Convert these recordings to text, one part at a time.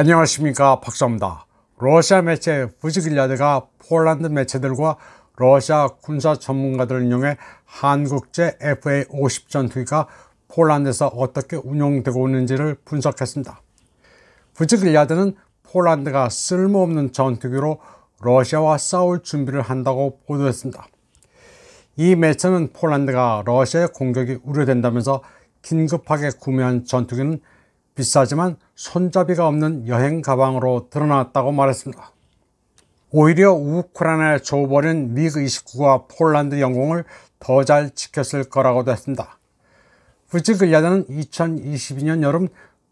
안녕하십니까 박사입니다. 러시아 매체 부지길라드가 폴란드 매체들과 러시아 군사 전문가들을 이용해 한국제 FA-50 전투기가 폴란드에서 어떻게 운용되고 있는지를 분석했습니다. 부지길라드는 폴란드가 쓸모없는 전투기로 러시아와 싸울 준비를 한다고 보도했습니다. 이 매체는 폴란드가 러시아의 공격이 우려된다면서 긴급하게 구매한 전투기는 비싸지만 손잡이가 없는 여행 가방으로 드러났다고 말했습니다. 오히려 우크라이나에 줘버린 미그2 9와 폴란드 영공을 더 잘 지켰을 거라고도 했습니다. 부지글리아는 2022년 여름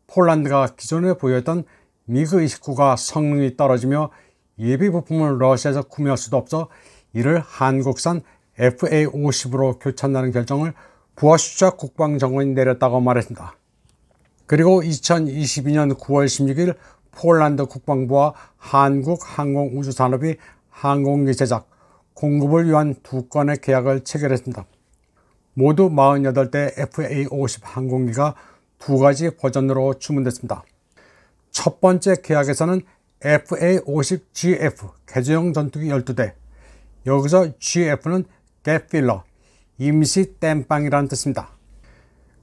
폴란드가 기존에 보였던 미그29가 성능이 떨어지며 예비 부품을 러시아에서 구매할 수도 없어 이를 한국산 FA50으로 교체한다는 결정을 부하슈차 국방정원이 내렸다고 말했습니다. 그리고 2022년 9월 16일 폴란드 국방부와 한국항공우주산업이 항공기 제작, 공급을 위한 두 건의 계약을 체결했습니다. 모두 48대 FA-50 항공기가 두 가지 버전으로 주문됐습니다. 첫 번째 계약에서는 FA-50GF 개조용 전투기 12대, 여기서 GF는 겟필러, 임시 땜빵이라는 뜻입니다.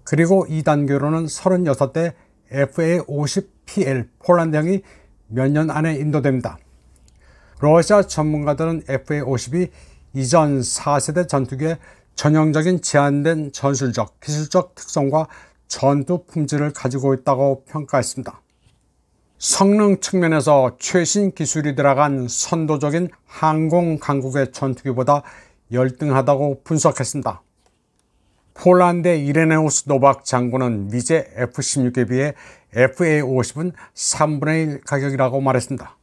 그리고 2단계로는 36대 FA50PL 폴란드형이 몇 년 안에 인도됩니다. 러시아 전문가들은 FA50이 이전 4세대 전투기의 전형적인 제한된 전술적, 기술적 특성과 전투 품질을 가지고 있다고 평가했습니다. 성능 측면에서 최신 기술이 들어간 선도적인 항공 강국의 전투기보다 열등하다고 분석했습니다. 폴란드의 이레네우스 노박 장군은 미제 F-16에 비해 FA-50은 3분의 1 가격이라고 말했습니다.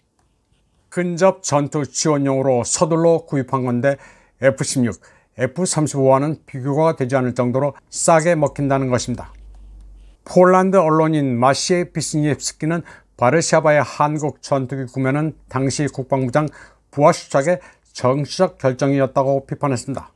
근접 전투 지원용으로 서둘러 구입한 건데 F-16, F-35와는 비교가 되지 않을 정도로 싸게 먹힌다는 것입니다. 폴란드 언론인 마시에 비스니옙스키는 바르샤바의 한국 전투기 구매는 당시 국방부장 부하수착의 정치적 결정이었다고 비판했습니다.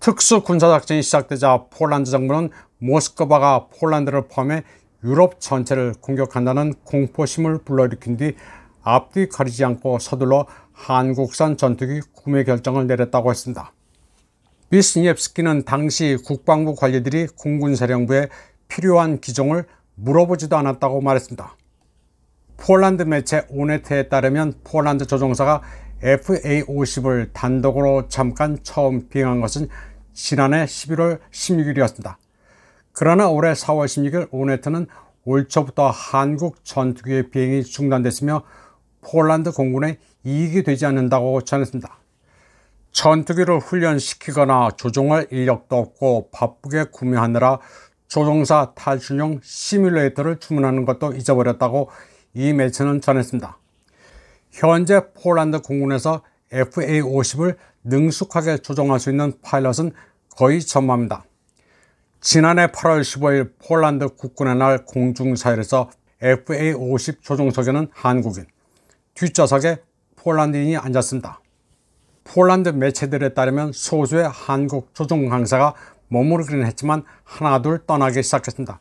특수군사작전이 시작되자 폴란드 정부는 모스크바가 폴란드를 포함해 유럽 전체를 공격한다는 공포심을 불러일으킨 뒤 앞뒤 가리지 않고 서둘러 한국산 전투기 구매 결정을 내렸다고 했습니다. 비스니옙스키는 당시 국방부 관리들이 공군사령부에 필요한 기종을 물어보지도 않았다고 말했습니다. 폴란드 매체 오네트에 따르면 폴란드 조종사가 FA-50을 단독으로 잠깐 처음 비행한 것은 지난해 11월 16일이었습니다. 그러나 올해 4월 16일 오네트는 올 초부터 한국 전투기의 비행이 중단됐으며 폴란드 공군에 이익이 되지 않는다고 전했습니다. 전투기를 훈련시키거나 조종할 인력도 없고 바쁘게 구매하느라 조종사 탈출용 시뮬레이터를 주문하는 것도 잊어버렸다고 이 매체는 전했습니다. 현재 폴란드 공군에서 FA50을 능숙하게 조종할 수 있는 파일럿은 거의 전무합니다. 지난해 8월 15일 폴란드 국군의 날 공중사일에서 FA50 조종석에는 한국인, 뒷좌석에 폴란드인이 앉았습니다. 폴란드 매체들에 따르면 소수의 한국 조종 강사가 머무르기는 했지만 하나둘 떠나기 시작했습니다.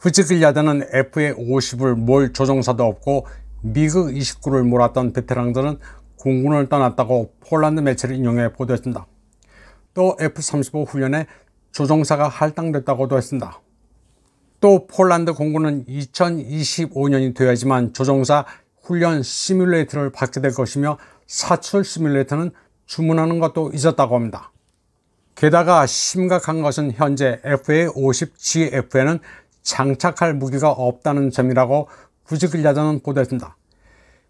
후지길야드는 FA50을 몰 조종사도 없고 미그 29를 몰았던 베테랑들은 공군을 떠났다고 폴란드 매체를 인용해 보도했습니다. 또 F-35 훈련에 조종사가 할당됐다고도 했습니다. 또 폴란드 공군은 2025년이 돼야지만 조종사 훈련 시뮬레이터를 받게 될 것이며 사출 시뮬레이터는 주문하는 것도 있었다고 합니다. 게다가 심각한 것은 현재 FA-50GF에는 장착할 무기가 없다는 점이라고 구직일자자은 보도했습니다.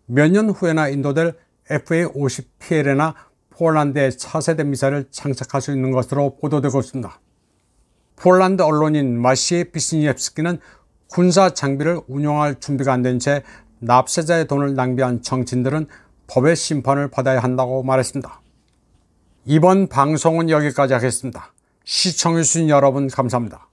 몇 년 후에나 인도될 FA-50PL이나 폴란드의 차세대 미사를 장착할 수 있는 것으로 보도되고 있습니다. 폴란드 언론인 마시에 비스니옙스키는 군사 장비를 운용할 준비가 안 된 채 납세자의 돈을 낭비한 정치인들은 법의 심판을 받아야 한다고 말했습니다. 이번 방송은 여기까지 하겠습니다. 시청해주신 여러분 감사합니다.